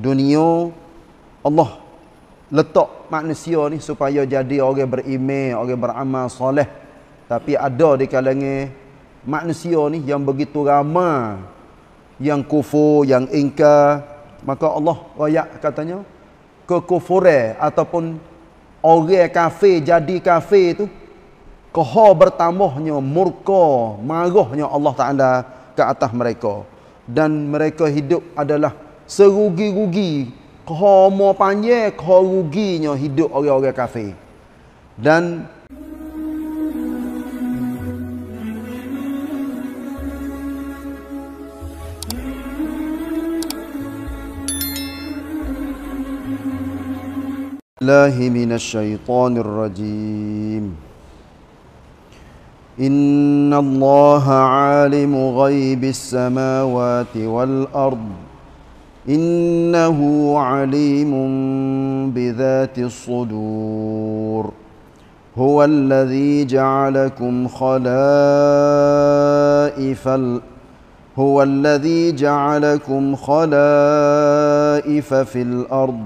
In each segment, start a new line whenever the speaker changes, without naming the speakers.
dunia Allah letak manusia ni supaya jadi orang beriman, orang beramal soleh. Tapi ada di kalangan manusia ni yang begitu ramai yang kufur, yang ingkar, maka Allah royak katanya kekufure ataupun orang kafir jadi kafir tu keha bertambahnya murka, marahnya Allah Taala ke atas mereka dan mereka hidup adalah serugi-rugi kehormo panjang keruginya hidup orang-orang kafir dan الله من الشيطان الرجيم إن الله عالم غيب السماوات والأرض إنه عليم بذات الصدور هو الذي جعلكم خلائف ال... هو الذي جعلكم خلائف في الأرض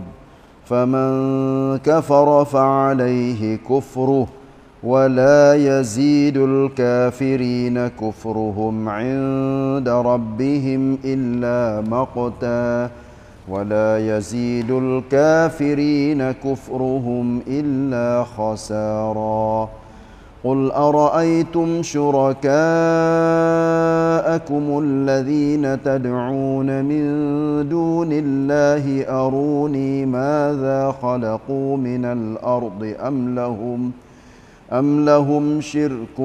فمن كفر فعليه كفره ولا يزيد الكافرين كفرهم عند ربهم الا مقتا ولا يزيد الكافرين كفرهم الا خسارا قل ارايتم شركاءكم الذين تدعون من دون الله اروني ماذا خلقوا من الارض ام لهم ۖ أم لهم شرك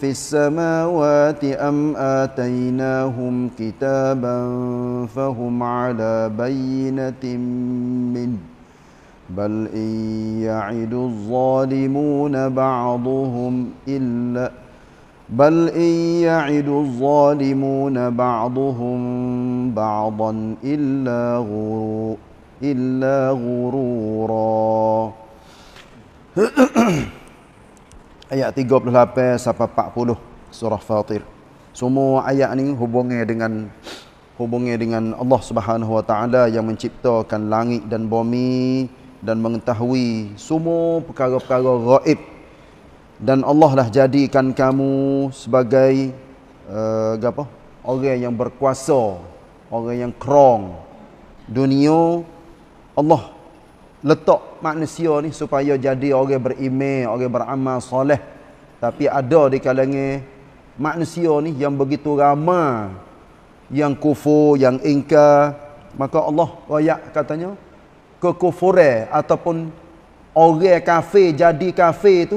في السماوات أم آتيناهم كتابا فهم على بينة منه بل إن يعد الظالمون بعضهم إلا بل إن يعد الظالمون بعضهم بعضا إلا غرور إلا غرورا ayat 38 sampai 40 surah Fatir. Semua ayat ni hubungnya dengan hubungnya dengan Allah Subhanahu Wa Taala yang menciptakan langit dan bumi dan mengetahui semua perkara-perkara gaib. Dan Allah lah jadikan kamu sebagai uh, apa? orang yang berkuasa, orang yang krong. Dunia Allah letak manusia ni supaya jadi orang beriman, orang beramal soleh. Tapi ada di kalangan manusia ni yang begitu ramai yang kufur, yang ingkar, maka Allah royak katanya kekufure ataupun orang kafir jadi kafir tu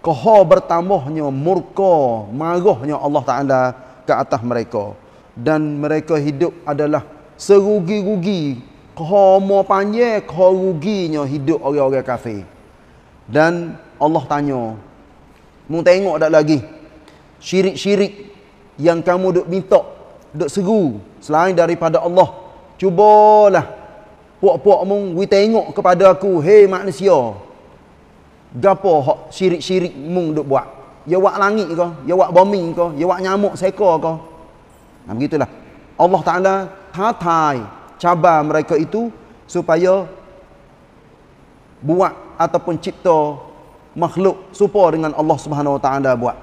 keho bertambahnya murka, marahnya Allah Taala ke atas mereka dan mereka hidup adalah serugi-rugi Kehormo panjir, keruginya hidup orang-orang kafir. Dan Allah tanya, Mu tengok dah lagi? Syirik-syirik yang kamu duk minta, duk seru selain daripada Allah. Cubalah, puak-puak mu, we tengok kepada aku, hey manusia. Gapo hak syirik-syirik mu duk buat? Ya wak langit kau, ya wak bumi kau, ya wak nyamuk seka kau. Nah, begitulah. Allah Ta'ala hatai cabar mereka itu supaya buat ataupun cipta makhluk supaya dengan Allah Subhanahu Wa Taala buat.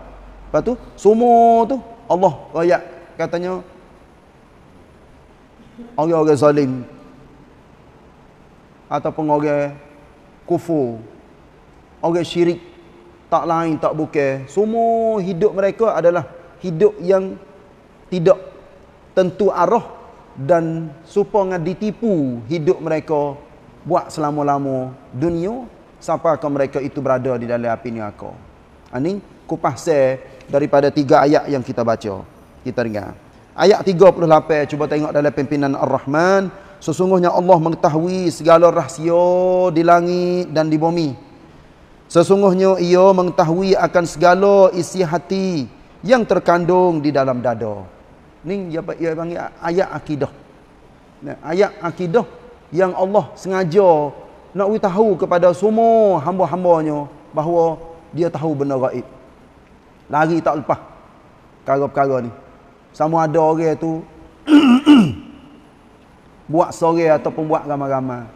Lepas tu semua tu Allah royak katanya orang-orang zalim ataupun orang kufur orang syirik tak lain tak bukan semua hidup mereka adalah hidup yang tidak tentu arah dan supaya dengan ditipu hidup mereka buat selama-lama dunia siapa ke mereka itu berada di dalam api neraka. Ini ha, kupas daripada tiga ayat yang kita baca. Kita dengar. Ayat 38 cuba tengok dalam pimpinan Ar-Rahman sesungguhnya Allah mengetahui segala rahsia di langit dan di bumi. Sesungguhnya ia mengetahui akan segala isi hati yang terkandung di dalam dada ni dia panggil ayat akidah ayat akidah yang Allah sengaja nak tahu kepada semua hamba-hambanya bahawa dia tahu benda gaib lari tak lepas perkara-perkara ni sama ada orang tu buat sore ataupun buat ramai-ramai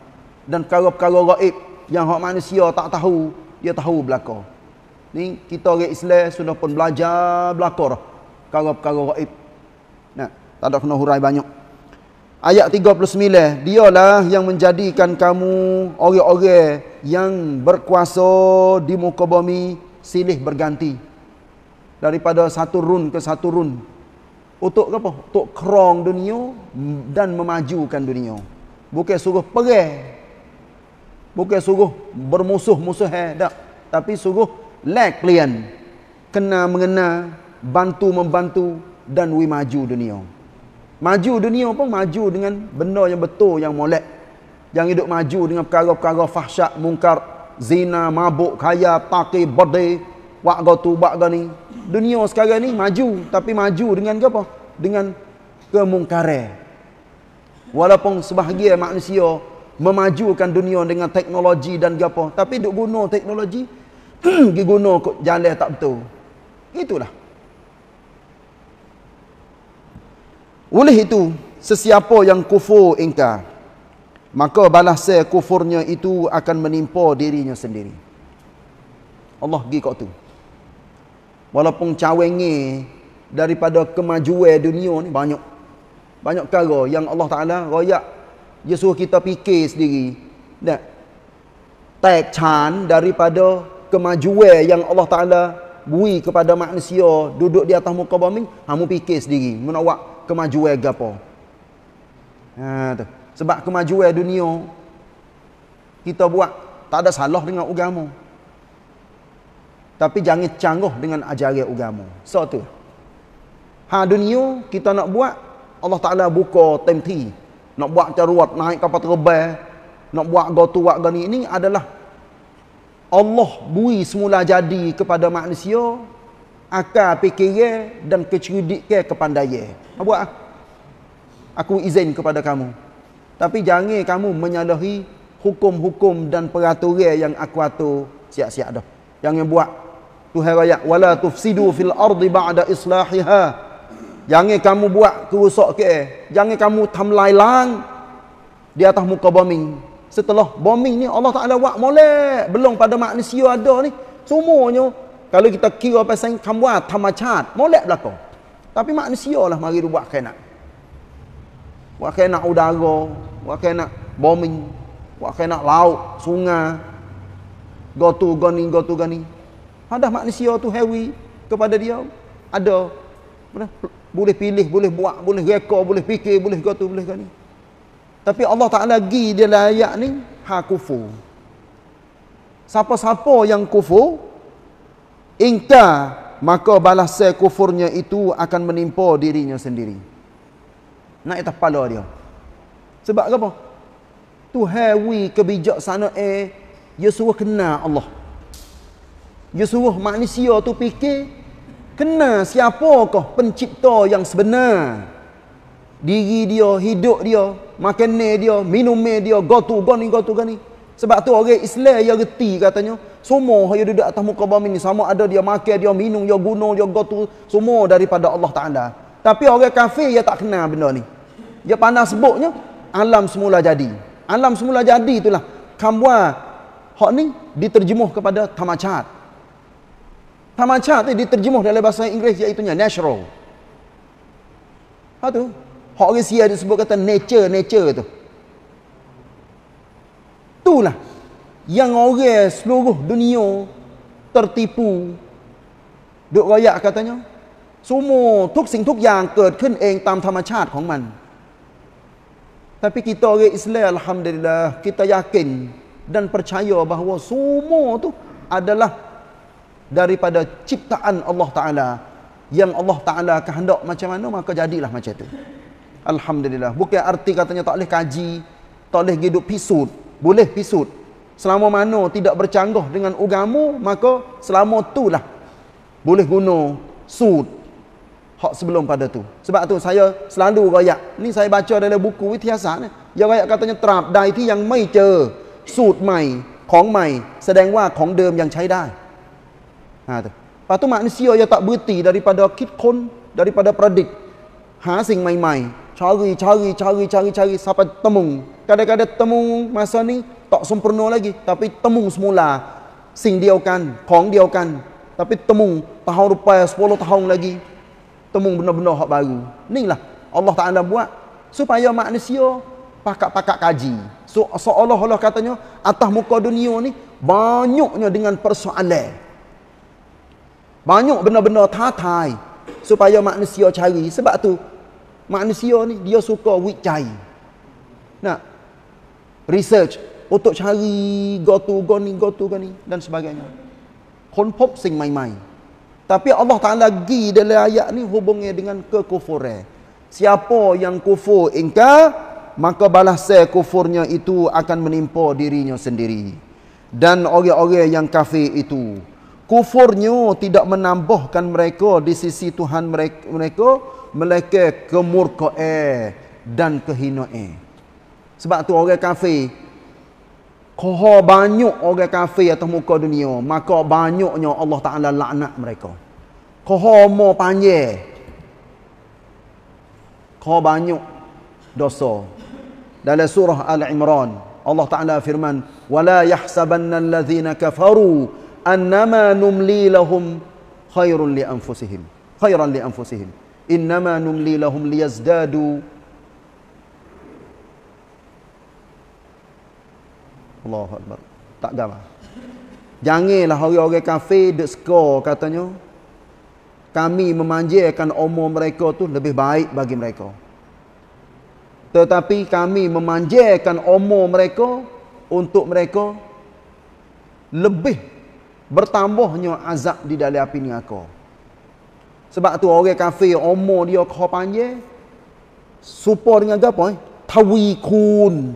dan perkara-perkara gaib yang hak manusia tak tahu dia tahu belakang ni kita orang Islam sudah pun belajar belakang perkara-perkara gaib Nah, tak ada kena hurai banyak. Ayat 39, dialah yang menjadikan kamu orang-orang yang berkuasa di muka bumi silih berganti. Daripada satu run ke satu run. Untuk apa? Untuk kerong dunia dan memajukan dunia. Bukan suruh perih. Bukan suruh bermusuh-musuh. Eh, tak. Tapi suruh lag klien. Kena mengena, bantu-membantu dan we maju dunia. Maju dunia pun maju dengan benda yang betul yang molek. Yang hidup maju dengan perkara-perkara fahsyat, mungkar, zina, mabuk, kaya, takir, bodi, wak tu, wakga ni. Dunia sekarang ni maju. Tapi maju dengan ke apa? Dengan kemungkare. Walaupun sebahagia manusia memajukan dunia dengan teknologi dan apa. Tapi duk guna teknologi, guna jalan tak betul. Itulah. Oleh itu, sesiapa yang kufur ingkar, maka balasan kufurnya itu akan menimpa dirinya sendiri. Allah pergi kat tu. Walaupun cawengi daripada kemajuan dunia ni banyak. Banyak kara yang Allah Ta'ala royak. Dia suruh kita fikir sendiri. Tak? Tak can daripada kemajuan yang Allah Ta'ala bui kepada manusia duduk di atas muka bumi. Kamu fikir sendiri. Menawak kemajuan gapo. Ha tu. Sebab kemajuan dunia kita buat tak ada salah dengan agama. Tapi jangan canggah dengan ajaran agama. So tu. Ha dunia kita nak buat Allah Taala buka tempi. Nak buat ceruat naik kapal terbang, nak buat go tu gani ini adalah Allah bui semula jadi kepada manusia akal fikirnya dan kecerdikan kepandainya. Apa buat? Aku izin kepada kamu. Tapi jangan kamu menyalahi hukum-hukum dan peraturan yang aku atur siap-siap dah. Jangan buat. Tuhan raya. Wala tufsidu fil ardi ba'da islahiha. Jangan kamu buat kerusak ke. Jangan kamu tamlailang di atas muka bombing. Setelah bombing ni Allah Ta'ala buat molek. Belum pada manusia ada ni. Semuanya kalau kita kira pasal kamwa ah, tamachat, molek belako. Tapi manusia lah mari buat kena. Buat kena udara, buat kena bombing, buat kena laut, sungai. Gotu goni, gotu goni. Ada manusia tu hewi kepada dia. Ada. Boleh pilih, boleh buat, boleh reka, boleh fikir, boleh gotu, boleh gani. Tapi Allah tak lagi dia layak ni, ha kufur. Siapa-siapa yang kufur, Inta maka balasan kufurnya itu akan menimpa dirinya sendiri. Nak atas kepala dia. Sebab apa? Tu hawi kebijak sana eh. Dia suruh kena Allah. Dia suruh manusia tu fikir. Kena siapakah pencipta yang sebenar. Diri dia, hidup dia, makan dia, minum dia, gotu, goni, gotu, goni. goni. Sebab tu orang Islam yang reti katanya, semua yang duduk atas muka bumi ni, sama ada dia makan, dia minum, dia guna, dia gotu, semua daripada Allah Ta'ala. Tapi orang kafir yang tak kenal benda ni. Dia pandang sebutnya, alam semula jadi. Alam semula jadi itulah. Kamwa, hak ni diterjemuh kepada tamacat. Tamacat ni diterjemuh dalam bahasa Inggeris iaitu natural. Ha tu. Hak orang siar disebut kata nature, nature tu itulah yang orang seluruh dunia tertipu. Duk royak katanya. Semua, tuk sing tuk yang kerdkan eng tam thamachat kong man. Tapi kita orang Islam, Alhamdulillah, kita yakin dan percaya bahawa semua tu adalah daripada ciptaan Allah Ta'ala. Yang Allah Ta'ala kehendak macam mana, maka jadilah macam tu. Alhamdulillah. Bukan arti katanya tak boleh kaji, tak boleh hidup pisut boleh pisut selama mana tidak bercanggah dengan ugamu maka selama lah boleh guna sud hak sebelum pada tu sebab tu saya selalu rakyat ni saya baca dalam buku ithiasa yang ya rakyat katanya terap dai ที่ yang ไม่เจอ sud mai ของ mai sedang wa ของเดิม yang ใช้ได้ ha tu patu manusia ya tak berhenti daripada kit kon daripada predik ha sing mai-mai cari cari cari cari cari sampai temu kadang-kadang temu masa ni tak sempurna lagi tapi temu semula sing dia kan kong dia kan tapi temu tahun rupa 10 tahun lagi temu benar-benar hak baru inilah Allah Taala buat supaya manusia pakak-pakak kaji so, seolah-olah katanya atas muka dunia ni banyaknya dengan persoalan banyak benar-benar tatai supaya manusia cari sebab tu manusia ni dia suka wit cai nak research untuk cari go tu go ni go tu go ni dan sebagainya kon pop sing mai-mai tapi Allah Taala gi dalam ayat ni hubungnya dengan kekufuran eh. siapa yang kufur ingkar maka balas kufurnya itu akan menimpa dirinya sendiri dan orang-orang yang kafir itu kufurnya tidak menambahkan mereka di sisi Tuhan mereka, mereka mereka kemurka dan kehina sebab tu orang kafir koho banyak orang kafir atas muka dunia maka banyaknya Allah Ta'ala laknat mereka koho mo panjang koho banyak dosa dalam surah Al-Imran Allah Ta'ala firman wala yahsabanna alladhina kafaru annama numli lahum khairun li anfusihim khairan li anfusihim innama numli lahum liyazdadu Allahu akbar tak gama lah. janganlah orang-orang kafir dek skor katanya kami memanjakan umur mereka tu lebih baik bagi mereka tetapi kami memanjakan umur mereka untuk mereka lebih bertambahnya azab di dalam api ni akal sebab tu orang kafir umur dia kau panjang. Supo dengan apa? Eh? Tawikun.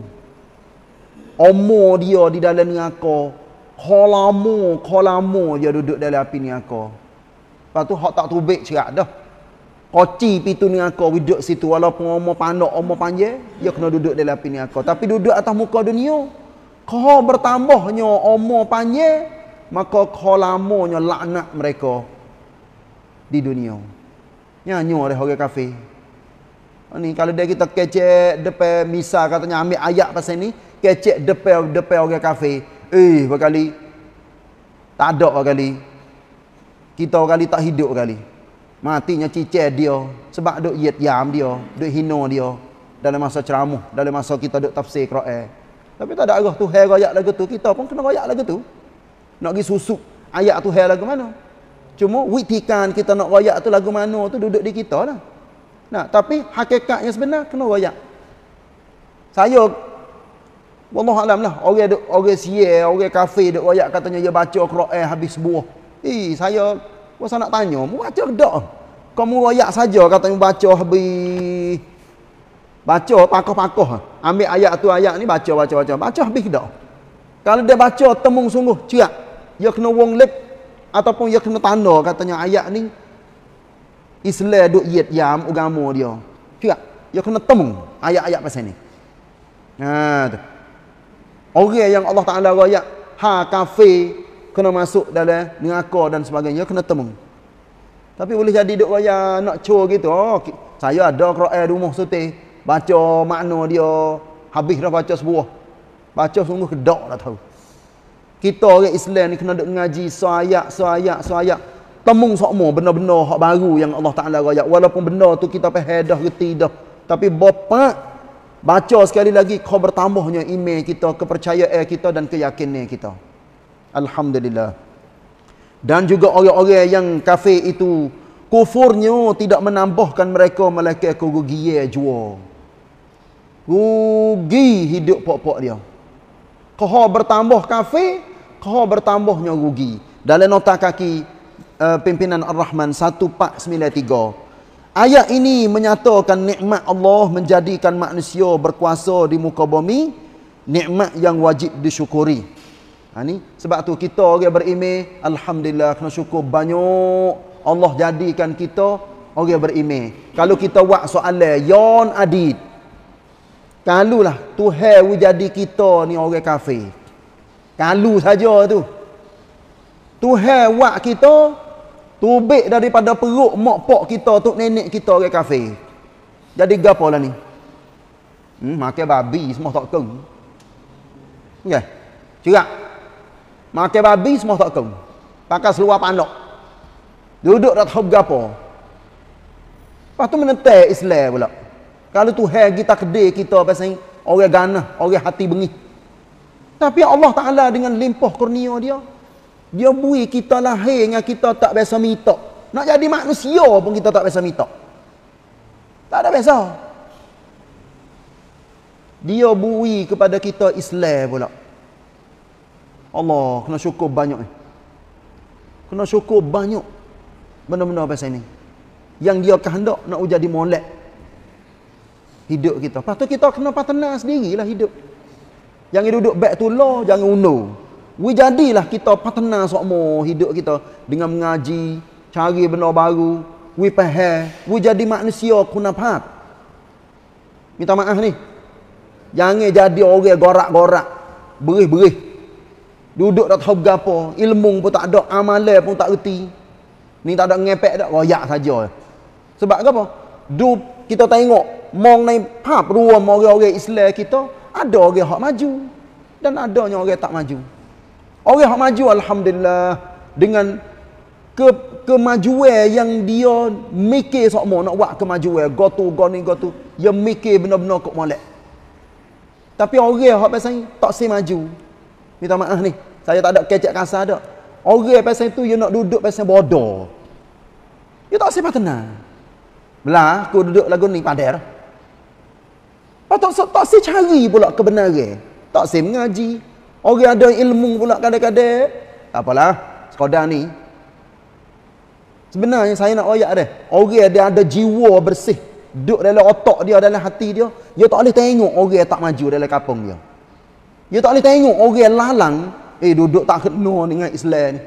Umur dia di dalam ni aku, Kolamu, kolamu dia duduk dalam api neraka. Lepas tu hak tak tubik cerak dah. Koci ni aku duduk situ walaupun umur panjang, umur panjang, dia kena duduk dalam api ni aku. Tapi duduk atas muka dunia, kau bertambahnya umur panjang, maka kolamunya laknat mereka di dunia. nyanyi oleh orang kafe. Ni kalau dia kita kecek depan misa katanya ambil ayat pasal ini kecek depan depan orang kafe. Eh, berkali. Tak ada berkali. Kita berkali tak hidup berkali Matinya cicek dia sebab duk yam dia, duk hino dia dalam masa ceramah, dalam masa kita duk tafsir Quran. Tapi tak ada arah Tuhan royak lagu tu, kita pun kena royak lagu tu. Nak pergi susuk ayat Tuhan lagu mana? Cuma witikan kita nak royak tu lagu mana tu duduk di kita lah. Nah, tapi hakikatnya sebenar kena royak. Saya wallah alam lah orang duk orang sia orang kafe duk royak katanya dia ya baca Quran habis buah. Eh saya kuasa nak tanya, mu baca dak? Kamu royak saja katanya baca habis baca pakoh-pakoh. Ambil ayat tu ayat ni baca baca baca. Baca habis dak? Kalau dia baca temung sungguh, cerak. Dia ya kena wong lek ataupun ia kena tanda katanya ayat ni Islam duk yam agama dia. Cuba ia kena temu ayat-ayat pasal ni. Ha tu. Orang yang Allah Taala royak ha kafir kena masuk dalam neraka dan sebagainya kena temu. Tapi boleh jadi duk royak nak cur gitu. Oh, saya ada Quran rumah sote baca makna dia habis dah baca sebuah. Baca sungguh kedak dah tahu kita orang Islam ni kena duk ngaji so ayat so ayat so ayat temung sokmo benar-benar hak baru yang Allah Taala raya walaupun benda tu kita pe hedah reti dah tapi bapa baca sekali lagi kau bertambahnya iman kita kepercayaan kita dan keyakinan kita alhamdulillah dan juga orang-orang yang kafir itu kufurnya tidak menambahkan mereka malaikat kerugian jua rugi hidup pokok dia kau bertambah kafir kau bertambahnya rugi. Dalam nota kaki uh, pimpinan Ar-Rahman 1.4.93. Ayat ini menyatakan nikmat Allah menjadikan manusia berkuasa di muka bumi. Nikmat yang wajib disyukuri. Ha, ni. Sebab tu kita orang berime, Alhamdulillah kena syukur banyak. Allah jadikan kita orang berime. Kalau kita buat soalan, Yon Adid. Kalulah Tuhan wujadi kita ni orang kafir. Kalu saja tu. Tuhan buat kita tubik daripada perut mak pak kita tu nenek kita ke kafe. Jadi gapo lah ni? Hmm, makan babi semua tak keng. Okay. Ya. Cerak. Makan babi semua tak keng. Pakai seluar panok. Duduk dah tahu gapo. Pak tu menentai Islam pula. Kalau tu hari kita kedai kita pasal orang ganah, orang hati bengih. Tapi Allah Ta'ala dengan limpah kurnia dia, dia beri kita lahir dengan kita tak biasa minta. Nak jadi manusia pun kita tak biasa minta. Tak ada biasa. Dia beri kepada kita Islam pula. Allah, kena syukur banyak ni. Kena syukur banyak benda-benda pasal ni. Yang dia kehendak nak jadi molek hidup kita. Lepas tu kita kena patenang sendirilah hidup. Hidup. Jangan duduk back to law, jangan uno. We jadilah kita partner sokmo hidup kita dengan mengaji, cari benda baru, we faham, we jadi manusia kunafat. Minta maaf ni. Jangan jadi orang gorak-gorak, berih-berih. Duduk tak tahu gapo, ilmu pun tak ada, amalan pun tak reti. Ni tak ada ngepek dak, royak saja. Sebab apa? Du kita tengok mong nai pap ruam orang-orang Islam kita ada orang yang maju dan adanya orang yang tak maju orang yang maju Alhamdulillah dengan ke kemajuan yang dia mikir semua nak buat kemajuan gotu goni gotu dia mikir benar-benar kok molek tapi orang yang pasal tak si maju minta maaf ni saya tak ada kecek kasar dah orang pasal itu dia nak duduk pasal bodoh dia tak sempat tenang belah aku duduk lagu ni padahal Ah, tak, tak, tak si cari pula kebenaran. Tak si mengaji. Orang ada ilmu pula kadang-kadang. Tak apalah. Sekodah ni. Sebenarnya saya nak rakyat dia. Orang dia ada jiwa bersih. Duduk dalam otak dia, dalam hati dia. Dia tak boleh tengok orang yang tak maju dalam kapung dia. Dia tak boleh tengok orang yang lalang. Eh, duduk tak kena dengan Islam ni.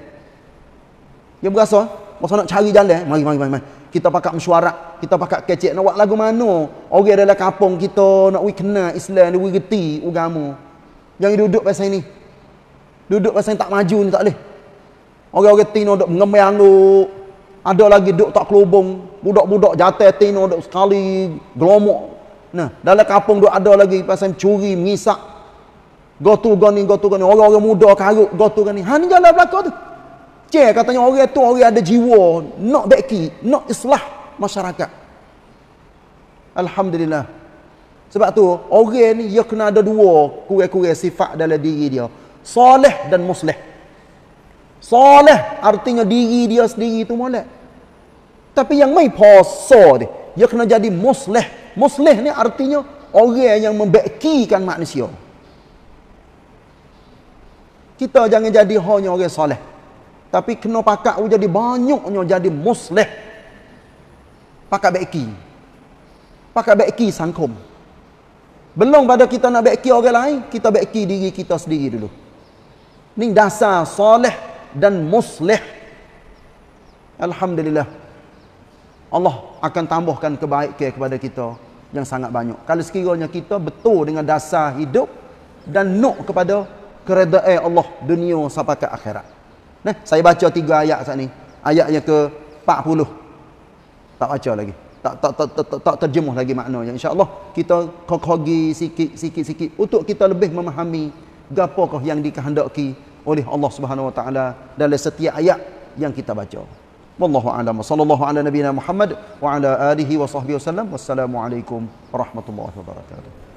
Dia berasa, masa nak cari jalan, mari, mari, mari, mari kita pakak mesyuarat, kita pakak kecek nak buat lagu mana? Orang dalam kampung kita nak we kena Islam, we reti agama. Yang duduk pasal ini. Duduk pasal tak maju ni tak boleh. Orang-orang tino duduk mengembang Ada lagi duduk tak kelubung. Budak-budak jatuh tino duduk sekali gelomok. Nah, dalam kampung duduk ada lagi pasal curi, mengisak. Gotu gani, gotu gani. Orang-orang muda karut, gotu gani. Hanya jalan belakang tu. Cik katanya orang tu orang ada jiwa nak baiki, nak islah masyarakat. Alhamdulillah. Sebab tu orang ni dia kena ada dua kurang-kurang sifat dalam diri dia. Soleh dan musleh. Soleh artinya diri dia sendiri tu molek. Tapi yang mai puasa dia, dia kena jadi musleh. Musleh ni artinya orang yang membaikikan manusia. Kita jangan jadi hanya orang soleh tapi kena pakak u jadi banyaknya jadi musleh pakak baikki pakak baikki sangkom belum pada kita nak baikki orang lain kita baikki diri kita sendiri dulu ni dasar soleh dan musleh alhamdulillah Allah akan tambahkan kebaikan kepada kita yang sangat banyak kalau sekiranya kita betul dengan dasar hidup dan nak kepada keredaan Allah dunia sampai ke akhirat Nah, saya baca tiga ayat saat ni. Ayat yang ke 40. Tak baca lagi. Tak tak tak tak, tak, tak terjemuh lagi maknanya. Insya-Allah kita kokogi sikit-sikit-sikit untuk kita lebih memahami gapakah yang dikehendaki oleh Allah Subhanahu Wa Taala dalam setiap ayat yang kita baca. Wallahu a'lam. Sallallahu ala nabiyyina Muhammad wa ala alihi wa sahbihi wasallam. Wassalamualaikum warahmatullahi wabarakatuh.